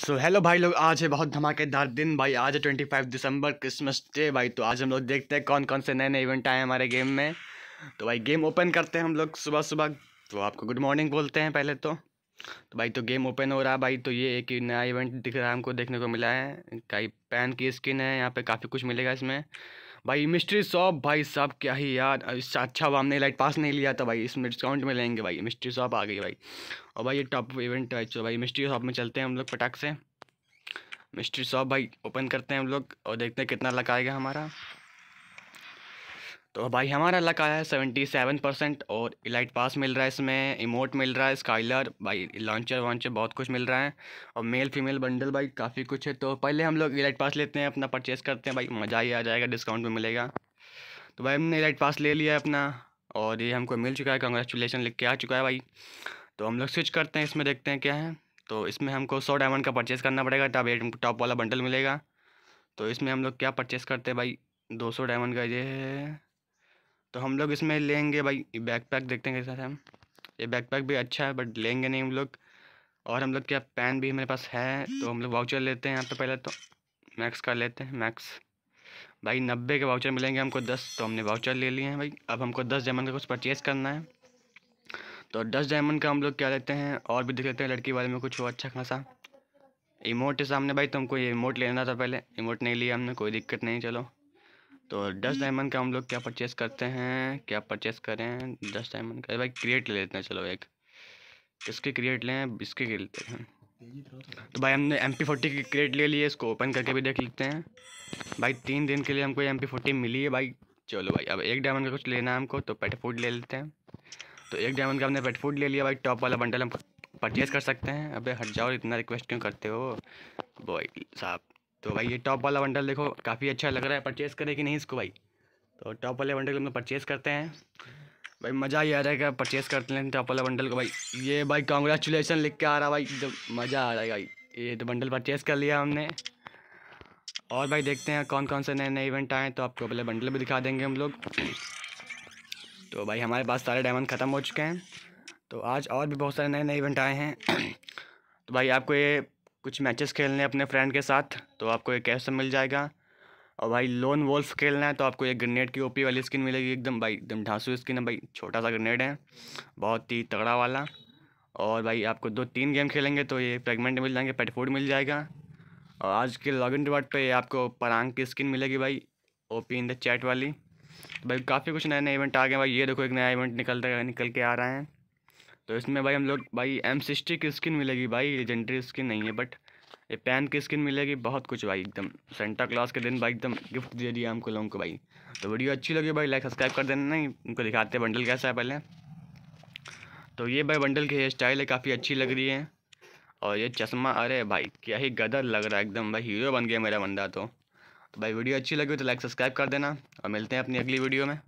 सो so, hello भाई लोग आज है बहुत धमाकेदार दिन भाई आज है twenty five December Christmas day भाई तो आज हम लोग देखते हैं कौन कौन से नए नए इवेंट आए हमारे गेम में तो भाई गेम ओपन करते हैं हम लोग सुबह सुबह तो आपको गुड मॉर्निंग बोलते हैं पहले तो तो भाई तो गेम ओपन हो रहा है भाई तो ये एक नया इवेंट दिख रहा है हमको देखने को मिला है कई पैन की स्किन है यहाँ पर काफ़ी कुछ मिलेगा इसमें भाई मिस्ट्री शॉप भाई साहब क्या ही यार इससे अच्छा हुआ हमने लाइट पास नहीं लिया था भाई इसमें डिस्काउंट में लेंगे भाई मिस्ट्री शॉप आ गई भाई और भाई ये टॉप इवेंट है चलो भाई मिस्ट्री शॉप में चलते हैं हम लोग पटाख से मिस्ट्री शॉप भाई ओपन करते हैं हम लोग और देखते हैं कितना लगाएगा हमारा तो भाई हमारा लक आया है सेवेंटी सेवन परसेंट और इलाइट पास मिल रहा है इसमें इमोट मिल रहा है स्काइलर भाई लॉन्चर वॉन्चर बहुत कुछ मिल रहा है और मेल फीमेल बंडल भाई काफ़ी कुछ है तो पहले हम लोग इलाइट पास लेते हैं अपना परचेज़ करते हैं भाई मज़ा ही आ जाएगा डिस्काउंट भी मिलेगा तो भाई हमने इलाइट पास ले लिया है अपना और ये हमको मिल चुका है कंग्रेचुलेसन लिख के आ चुका है भाई तो हम लोग स्विच करते हैं इसमें देखते हैं क्या है तो इसमें हमको सौ डायमंड का परचेज़ करना पड़ेगा तब एट टॉप वाला बंडल मिलेगा तो इसमें हम लोग क्या परचेज़ करते हैं भाई दो सौ डायमंड का ये है तो हम लोग इसमें लेंगे भाई बैकपैक देखते हैं कैसा है ये बैकपैक भी अच्छा है बट लेंगे नहीं हम लोग और हम लोग क्या पैन भी हमारे पास है तो हम लोग वाउचर लेते हैं यहाँ पे पहले तो मैक्स का लेते हैं मैक्स भाई नब्बे के वाउचर मिलेंगे हमको दस तो हमने वाउचर ले लिए हैं भाई अब हमको दस डायमंड का कुछ परचेज़ करना है तो दस डायमंड का हम लोग क्या लेते हैं और भी देख लेते हैं लड़की वाले में कुछ हो अच्छा खासा इमोट है सामने भाई तुमको ये इमोट लेना था पहले इमोट नहीं लिया हमने कोई दिक्कत नहीं चलो तो दस डायमंड हम्म। का हम लोग क्या परचेस करते हैं क्या परचेस करें दस डायमंड का भाई क्रिएट ले लेते हैं चलो एक इसके क्रिएट लें इसके लेते हैं तो भाई हमने एम पी फोर्टी की क्रिएट ले लिए इसको ओपन करके भी देख लेते हैं भाई तीन दिन के लिए हमको एम पी फोर्टी मिली है भाई चलो भाई अब एक डायमंड का कुछ लेना है हमको तो पेट फूड ले लेते हैं तो एक डायमंड का हमने पेट फूड ले लिया भाई टॉप वाला बंडल हम परचेज़ कर सकते हैं अबे हट जाओ इतना रिक्वेस्ट क्यों करते हो बॉय साहब तो भाई ये टॉप वाला बंडल देखो काफ़ी अच्छा लग रहा है परचेज़ करें कि नहीं इसको भाई तो टॉप वाले बंडल को हम परचेज़ करते हैं भाई मज़ा ही आ रहा है क्या परचेज़ करते हैं टॉप वाला बंडल को भाई ये भाई कॉन्ग्रेचुलेसन लिख के आ रहा भाई जब मज़ा आ रहा है भाई ये तो बंडल परचेज़ कर लिया हमने और भाई देखते हैं कौन कौन से नए नए इवेंट आए तो आपको पहले बंडल भी दिखा देंगे हम लोग तो भाई हमारे पास सारे डायमंड ख़त्म हो चुके हैं तो आज और भी बहुत सारे नए नए इवेंट आए हैं तो भाई आपको ये कुछ मैचेस खेलने अपने फ्रेंड के साथ तो आपको एक कैसा मिल जाएगा और भाई लोन वोल्फ खेलना है तो आपको एक ग्रेनेड की ओपी वाली स्किन मिलेगी एकदम भाई एकदम ढांसू स्किन है भाई छोटा सा ग्रेनेड है बहुत ही तगड़ा वाला और भाई आपको दो तीन गेम खेलेंगे तो ये प्रेगमेंट मिल जाएंगे पेट फूड मिल जाएगा और आज के लॉग इन रिवार्ड पर आपको परांग की स्किन मिलेगी भाई O P in the chat वाली तो भाई काफ़ी कुछ नए नए इवेंट आ गए भाई ये देखो एक नया इवेंट निकलता निकल के आ रहा है तो इसमें भाई हम लोग भाई एम सिक्सटी की स्किन मिलेगी भाई लेजेंडरी स्किन नहीं है बट ये पैन की स्किन मिलेगी बहुत कुछ भाई एकदम सेंटा क्लास के दिन भाई एकदम गिफ्ट दे दिया हमको लोगों को भाई तो वीडियो अच्छी लगी भाई लाइक सब्सक्राइब कर देना नहीं उनको दिखाते हैं बंडल कैसा है पहले तो ये भाई बंडल की हेयर स्टाइल है काफ़ी अच्छी लग रही है और ये चश्मा अरे भाई क्या ही गदर लग रहा है एकदम भाई हीरो बन गया मेरा बंदा तो तो भाई वीडियो अच्छी लगी तो लाइक सब्सक्राइब कर देना और मिलते हैं अपनी अगली वीडियो में